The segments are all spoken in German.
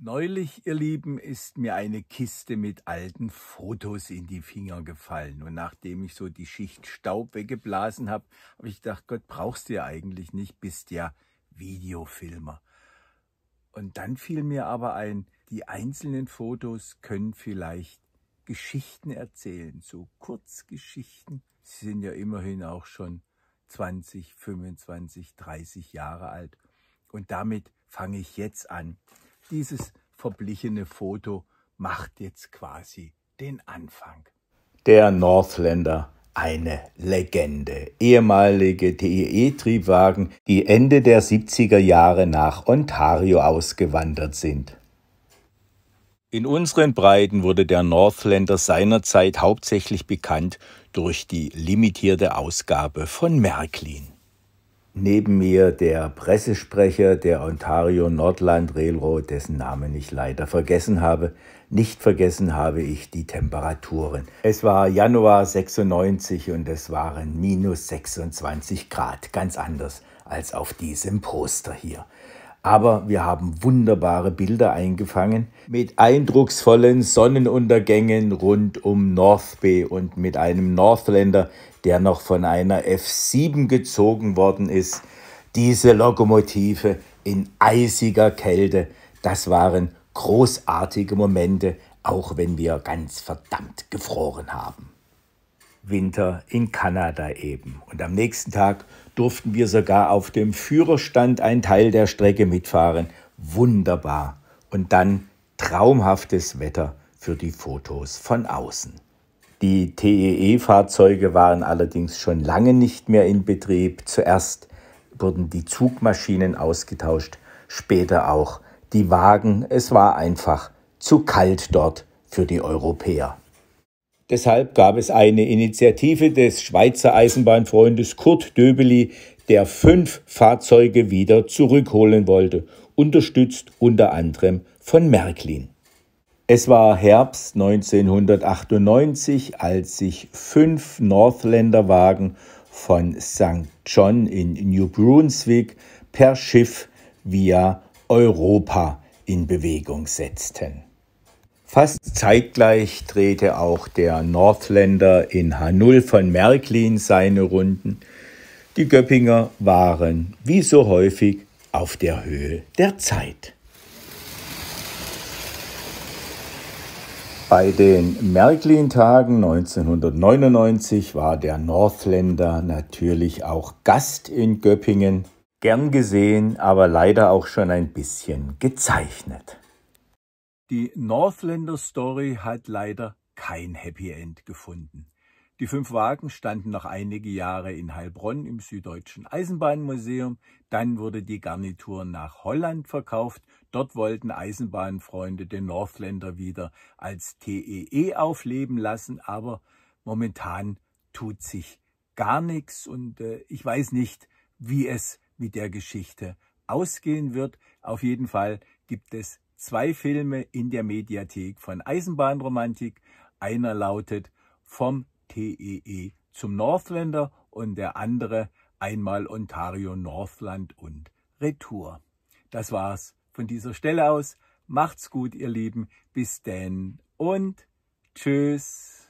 Neulich, ihr Lieben, ist mir eine Kiste mit alten Fotos in die Finger gefallen. Und nachdem ich so die Schicht Staub weggeblasen habe, habe ich gedacht, Gott, brauchst du ja eigentlich nicht, bist ja Videofilmer. Und dann fiel mir aber ein, die einzelnen Fotos können vielleicht Geschichten erzählen, so Kurzgeschichten. Sie sind ja immerhin auch schon 20, 25, 30 Jahre alt. Und damit fange ich jetzt an dieses verblichene Foto macht jetzt quasi den Anfang. Der Northlander, eine Legende. Ehemalige TEE-Triebwagen, die Ende der 70er Jahre nach Ontario ausgewandert sind. In unseren Breiten wurde der Northlander seinerzeit hauptsächlich bekannt durch die limitierte Ausgabe von Märklin neben mir der Pressesprecher der Ontario Nordland Railroad, dessen Namen ich leider vergessen habe. Nicht vergessen habe ich die Temperaturen. Es war Januar 96 und es waren minus 26 Grad, ganz anders als auf diesem Poster hier aber wir haben wunderbare Bilder eingefangen mit eindrucksvollen Sonnenuntergängen rund um North Bay und mit einem Northlander, der noch von einer F7 gezogen worden ist. Diese Lokomotive in eisiger Kälte, das waren großartige Momente, auch wenn wir ganz verdammt gefroren haben. Winter in Kanada eben. Und am nächsten Tag durften wir sogar auf dem Führerstand einen Teil der Strecke mitfahren. Wunderbar. Und dann traumhaftes Wetter für die Fotos von außen. Die TEE-Fahrzeuge waren allerdings schon lange nicht mehr in Betrieb. Zuerst wurden die Zugmaschinen ausgetauscht, später auch die Wagen. Es war einfach zu kalt dort für die Europäer. Deshalb gab es eine Initiative des Schweizer Eisenbahnfreundes Kurt Döbeli, der fünf Fahrzeuge wieder zurückholen wollte, unterstützt unter anderem von Märklin. Es war Herbst 1998, als sich fünf Northländerwagen von St. John in New Brunswick per Schiff via Europa in Bewegung setzten. Fast zeitgleich drehte auch der Northländer in H0 von Märklin seine Runden. Die Göppinger waren, wie so häufig, auf der Höhe der Zeit. Bei den Märklin-Tagen 1999 war der Northländer natürlich auch Gast in Göppingen, gern gesehen, aber leider auch schon ein bisschen gezeichnet. Die Northlander Story hat leider kein Happy End gefunden. Die fünf Wagen standen noch einige Jahre in Heilbronn im Süddeutschen Eisenbahnmuseum. Dann wurde die Garnitur nach Holland verkauft. Dort wollten Eisenbahnfreunde den Northländer wieder als TEE e aufleben lassen. Aber momentan tut sich gar nichts und äh, ich weiß nicht, wie es mit der Geschichte ausgehen wird. Auf jeden Fall gibt es zwei Filme in der Mediathek von Eisenbahnromantik. Einer lautet Vom TEE e zum Northländer und der andere einmal Ontario Northland und Retour. Das war's von dieser Stelle aus. Macht's gut, ihr Lieben. Bis denn und tschüss.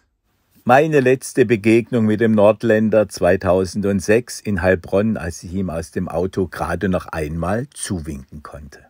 Meine letzte Begegnung mit dem Nordländer 2006 in Heilbronn, als ich ihm aus dem Auto gerade noch einmal zuwinken konnte.